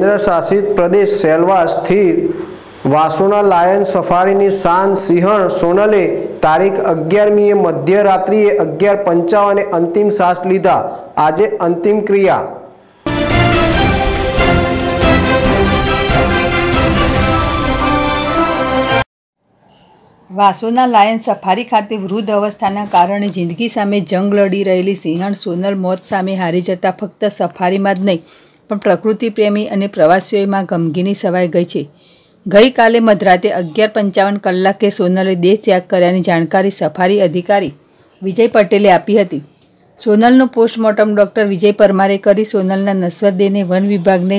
કેન્દ્રશાસિત પ્રદેશ સેલવા સ્થિર વાસુના લાયન સફારીની શાન સિંહણ સોનલે તારીખ અગિયારમીએ મધ્યરાત્રિએ અગિયાર પંચાવને અંતિમ શ્વાસ લીધા આજે અંતિમ ક્રિયા વાસોના લાયન સફારી ખાતે વૃદ્ધ અવસ્થાના કારણે જિંદગી સામે જંગ લડી રહેલી સિંહણ સોનલ મોત સામે હારી જતા ફક્ત સફારીમાં જ નહીં પણ પ્રકૃતિ પ્રેમી અને પ્રવાસીઓમાં ગમગીની સવાઈ ગઈ છે ગઈકાલે મધરાતે અગિયાર પંચાવન કલાકે સોનલે દેહ ત્યાગ કર્યાની જાણકારી સફારી અધિકારી વિજય પટેલે આપી હતી સોનલનું પોસ્ટમોર્ટમ ડૉક્ટર વિજય પરમારે કરી સોનલના નશ્વરદેહને વન વિભાગને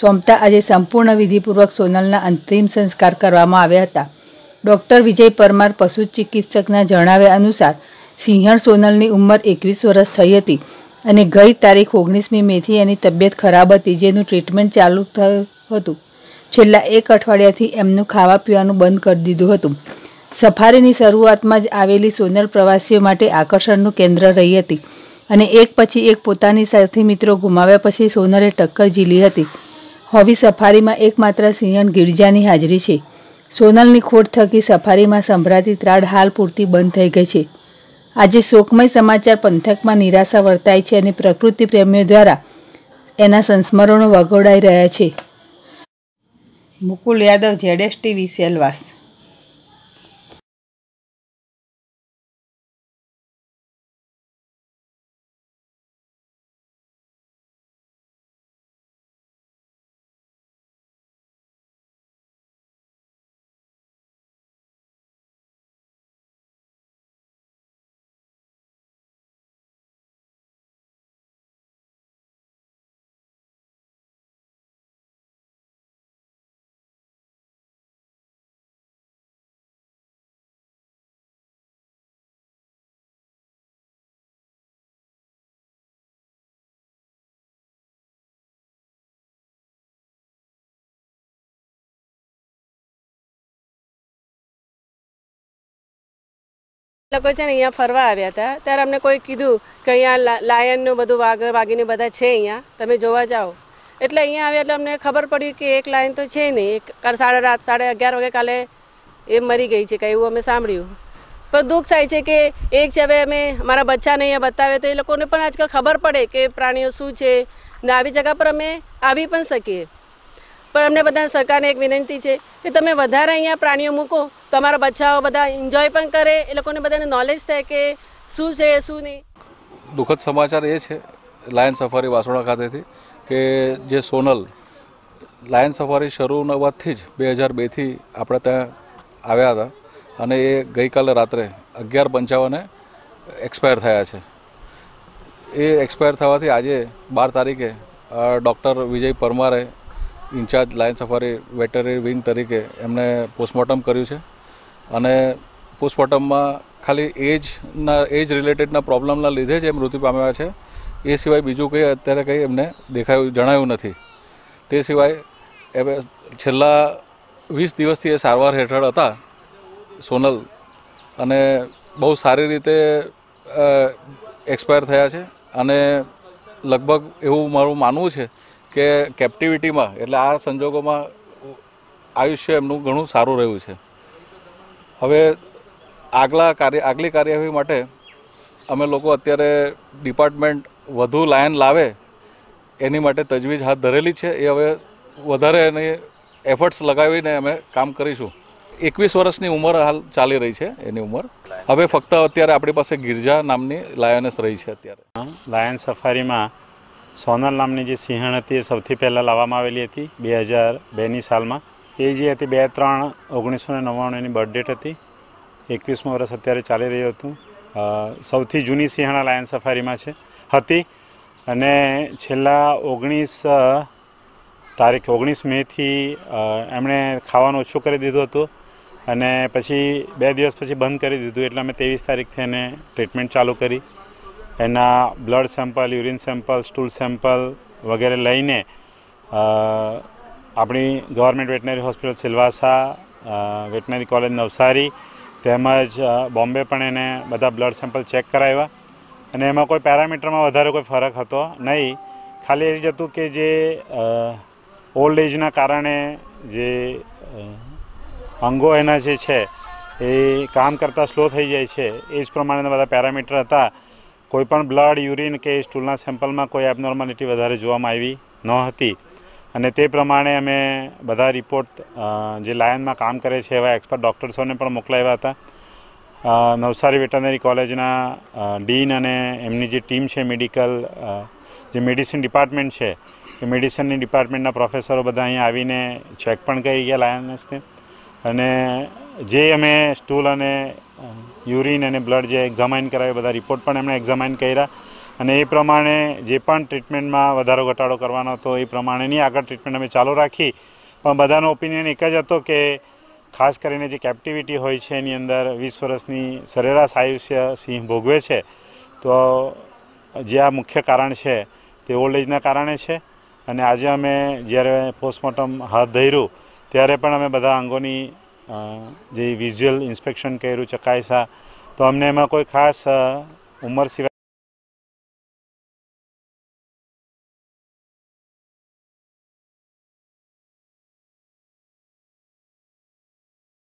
સોંપતા આજે સંપૂર્ણ વિધિપૂર્વક સોનલના અંતિમ સંસ્કાર કરવામાં આવ્યા હતા ડૉક્ટર વિજય પરમાર પશુ ચિકિત્સકના જણાવ્યા અનુસાર સિંહણ સોનલની ઉંમર એકવીસ વર્ષ થઈ હતી અને ગઈ તારીખ ઓગણીસમી મેથી એની તબિયત ખરાબ હતી જેનું ટ્રીટમેન્ટ ચાલુ થયું હતું છેલ્લા એક અઠવાડિયાથી એમનું ખાવા પીવાનું બંધ કરી દીધું હતું સફારીની શરૂઆતમાં જ આવેલી સોનલ પ્રવાસીઓ માટે આકર્ષણનું કેન્દ્ર રહી હતી અને એક પછી એક પોતાની સાથી મિત્રો ગુમાવ્યા પછી સોનલે ટક્કર ઝીલી હતી હોવી સફારીમાં એકમાત્ર સિંહણ ગિરજાની હાજરી છે સોનલની ખોટ થકી સફારીમાં સંભળાતી ત્રાડ હાલ પૂરતી બંધ થઈ ગઈ છે આજે શોકમય સમાચાર પંથકમાં નિરાશા વર્તાય છે અને પ્રકૃતિ પ્રેમીઓ દ્વારા એના સંસ્મરણો વગોડાઈ રહ્યા છે મુકુલ યાદવ જેડેસ ટીવી સેલવાસ લોકો છે ને અહીંયા ફરવા આવ્યા હતા ત્યારે અમને કોઈ કીધું કે અહીંયા લાયનનું બધું વાઘ વાઘીને બધા છે અહીંયા તમે જોવા જાઓ એટલે અહીંયા આવ્યા એટલે અમને ખબર પડ્યું કે એક લાયન તો છે નહીં એક કાલે સાડા રાત સાડા અગિયાર વાગે કાલે એ મરી ગઈ છે કંઈ એવું અમે સાંભળ્યું પણ દુઃખ થાય છે કે એક છે હવે અમે મારા બચ્ચાને અહીંયા બતાવે તો એ લોકોને પણ આજકાલ ખબર પડે કે પ્રાણીઓ શું છે ને આવી જગ્યા પર અમે આવી પણ શકીએ પણ અમને બધા સરકારને એક વિનંતી છે કે તમે વધારે અહીંયા પ્રાણીઓ મૂકો તમારા બચ્ચાઓ બધા એન્જોય પણ કરે એ લોકોને બધાને નોલેજ થાય કે શું છે શું નહીં દુઃખદ સમાચાર એ છે લાયન સફારી વાસોડા ખાતેથી કે જે સોનલ લાયન સફારી શરૂ નવાથી જ બે હજાર બેથી આપણે ત્યાં આવ્યા હતા અને એ ગઈકાલે રાત્રે અગિયાર પંચાવને એક્સપાયર થયા છે એ એક્સપાયર થવાથી આજે બાર તારીખે ડૉક્ટર વિજય પરમારે incharge lion safari veterinary wing તરીકે એમણે પોસ્ટમોર્ટમ કર્યું છે અને પોસ્ટમોર્ટમમાં ખાલી એજના એજ રિલેટેડના પ્રોબ્લમના લીધે જ એ મૃત્યુ પામ્યા છે એ સિવાય બીજું કંઈ અત્યારે કંઈ એમને દેખાયું જણાયું નથી તે સિવાય એમણે છેલ્લા વીસ દિવસથી એ સારવાર હેઠળ હતા સોનલ અને બહુ સારી રીતે એક્સપાયર થયા છે અને લગભગ એવું મારું માનવું છે કે કેપ્ટિવિટીમાં એટલે આ સંજોગોમાં આયુષ્ય એમનું ઘણું સારું રહ્યું છે હવે આગલા કાર્ય આગલી કાર્યવાહી માટે અમે લોકો અત્યારે ડિપાર્ટમેન્ટ વધુ લાયન લાવે એની માટે તજવીજ હાથ ધરેલી છે એ હવે વધારે એની એફર્ટ્સ લગાવીને અમે કામ કરીશું એકવીસ વર્ષની ઉંમર હાલ ચાલી રહી છે એની ઉંમર હવે ફક્ત અત્યારે આપણી પાસે ગિરજા નામની લાયનસ રહી છે અત્યારે લાયન સફારીમાં સોનલ નામની જે સિંહણ હતી એ સૌથી પહેલાં લાવવામાં આવેલી હતી બે હજાર બેની સાલમાં એ જે હતી બે ત્રણ ઓગણીસો ને નવ્વાણુંની બર્થ ડેટ હતી એકવીસમું વર્ષ અત્યારે ચાલી રહ્યું હતું સૌથી જૂની સિંહણ લાયન સફારીમાં છે હતી અને છેલ્લા ઓગણીસ તારીખ ઓગણીસ મેથી એમણે ખાવાનું ઓછું કરી દીધું હતું અને પછી બે દિવસ પછી બંધ કરી દીધું એટલે અમે ત્રેવીસ તારીખથી એને ટ્રીટમેન્ટ ચાલુ કરી એના blood sample urine sample stool sample વગેરે લઈને આપણી government veterinary hospital Silvassa veterinary college Navsari તેમજ બોમ્બે પણ એને બધા બ્લડ સેમ્પલ ચેક કરાવ્યા અને એમાં કોઈ પેરામીટરમાં વધારે કોઈ ફરક હતો નહીં ખાલી એ જ હતું કે જે ઓલ્ડ એજના કારણે જે અંગો એના જે છે એ કામ કરતાં સ્લો થઈ જાય છે એ જ પ્રમાણેના બધા પેરામીટર હતા કોઈપણ બ્લડ યુરિન કે સ્ટૂલના સેમ્પલમાં કોઈ એબનોર્માલિટી વધારે જોવામાં આવી ન હતી અને તે પ્રમાણે અમે બધા રિપોર્ટ જે લાયનમાં કામ કરે છે એવા એક્સપર્ટ ડૉક્ટર્સોને પણ મોકલાવ્યા હતા નવસારી વેટરનરી કોલેજના ડીન અને એમની જે ટીમ છે મેડિકલ જે મેડિસિન ડિપાર્ટમેન્ટ છે એ મેડિસિનની ડિપાર્ટમેન્ટના પ્રોફેસરો બધા અહીંયા આવીને ચેક પણ કરી ગયા લાયન્સને અને જે અમે સ્ટૂલ અને યુરિન અને બ્લડ જે એક્ઝામાઇન કરાવ્યા બધા રિપોર્ટ પણ એમણે એક્ઝામાઇન કર્યા અને એ પ્રમાણે જે પણ ટ્રીટમેન્ટમાં વધારો ઘટાડો કરવાનો હતો એ પ્રમાણેની આગળ ટ્રીટમેન્ટ અમે ચાલુ રાખી પણ બધાનો ઓપિનિયન એક જ હતો કે ખાસ કરીને જે કેપ્ટિવિટી હોય છે એની અંદર વીસ વર્ષની સરેરાશ આયુષ્ય સિંહ ભોગવે છે તો જે આ મુખ્ય કારણ છે તે ઓલ્ડ એજના કારણે છે અને આજે અમે જ્યારે પોસ્ટમોર્ટમ હાથ ધર્યું ત્યારે પણ અમે બધા અંગોની જે વિઝ્યુઅલ ઇન્સ્પેક્શન કર્યું ચકાસા તો અમને એમાં કોઈ ખાસ ઉંમર સિવાય